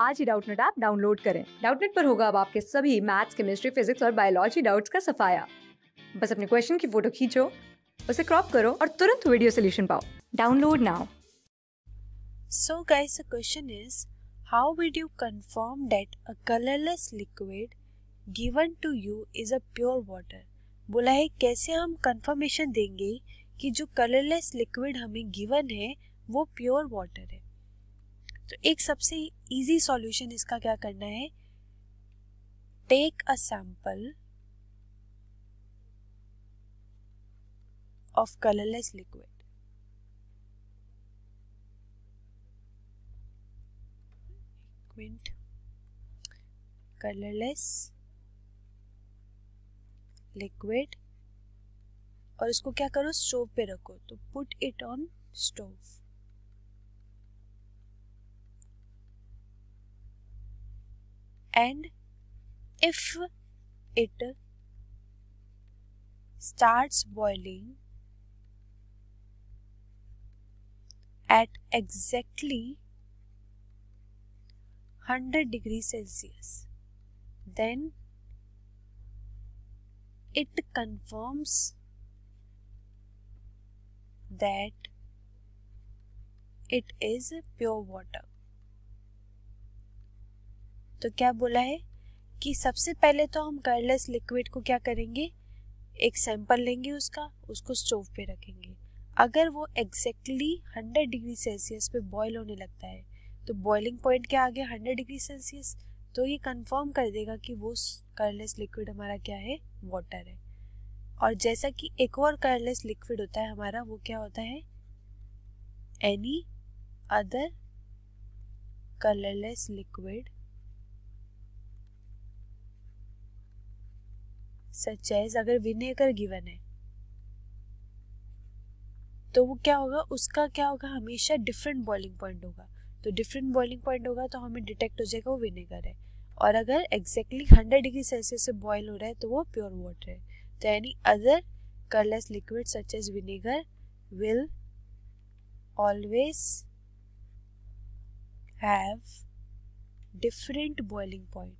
आज ही Doubtnut app download करें डाउटनेट पर होगा अब आपके सभी मैथ्स केमिस्ट्री फिजिक्स और बायोलॉजी डाउट्स का सफाया बस अपने क्वेश्चन की फोटो खींचो उसे क्रॉप करो और तुरंत वीडियो सोल्यूशन पाओ download now so guys the question is how will you confirm that a colourless liquid given to you is a pure water बोला है कैसे हम कंफर्मेशन देंगे कि जो कलरलेस लिक्विड हमें गिवन है वो प्योर वाटर है तो एक सबसे इजी सॉल्यूशन इसका क्या करना है take a sample of colourless liquid colourless liquid और इसको क्या करो स्टोव पे रखो तो put it on stove and if it starts boiling at exactly 100 degrees Celsius then it confirms that it is pure water. तो क्या बोला है कि सबसे पहले तो हम कलरलेस लिक्विड को क्या करेंगे एक सैंपल लेंगे उसका उसको स्टोव पे रखेंगे अगर वो एग्जैक्टली हंड्रेड डिग्री सेल्सियस पे बॉयल होने लगता है तो बॉयलिंग पॉइंट क्या आ गया हंड्रेड डिग्री सेल्सियस तो ये कंफर्म कर देगा कि वो कलरलेस लिक्विड हमारा क्या है वाटर है और जैसा कि एक और कलरलेस लिक्विड होता है हमारा वो क्या होता है any other colourless liquid such है अगर विनेगर गिवन है तो वो क्या होगा उसका क्या होगा हमेशा डिफरेंट बॉइलिंग पॉइंट होगा तो डिफरेंट बॉइलिंग पॉइंट होगा तो हमें डिटेक्ट हो जाएगा वो विनेगर है और अगर एग्जैक्टली हंड्रेड डिग्री सेल्सियस से बॉयल हो रहा है तो वो प्योर वाटर है तो any other colourless liquid such as vinegar will always have different boiling point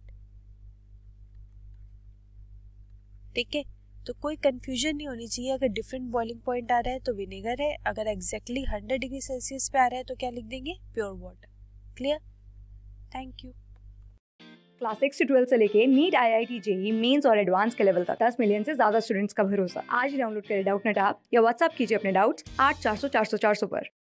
ठीक है तो कोई कन्फ्यूजन नहीं होनी चाहिए अगर डिफरेंट बॉइलिंग पॉइंट आ रहा है तो विनेगर है अगर एग्जैक्टली हंड्रेड डिग्री सेल्सियस पे आ रहा है तो क्या लिख देंगे pure water clear thank you class six twelfth से लेके NEET I I T JEE mains और एडवांस के लेवल तक दस मिलियन से ज्यादा स्टूडेंट्स का भरोसा आज डाउनलोड करें डाउट नेट आप या व्हाट्सअप कीजिए अपने डाउट्स आठ चार सौ चार सौ चार सौ पर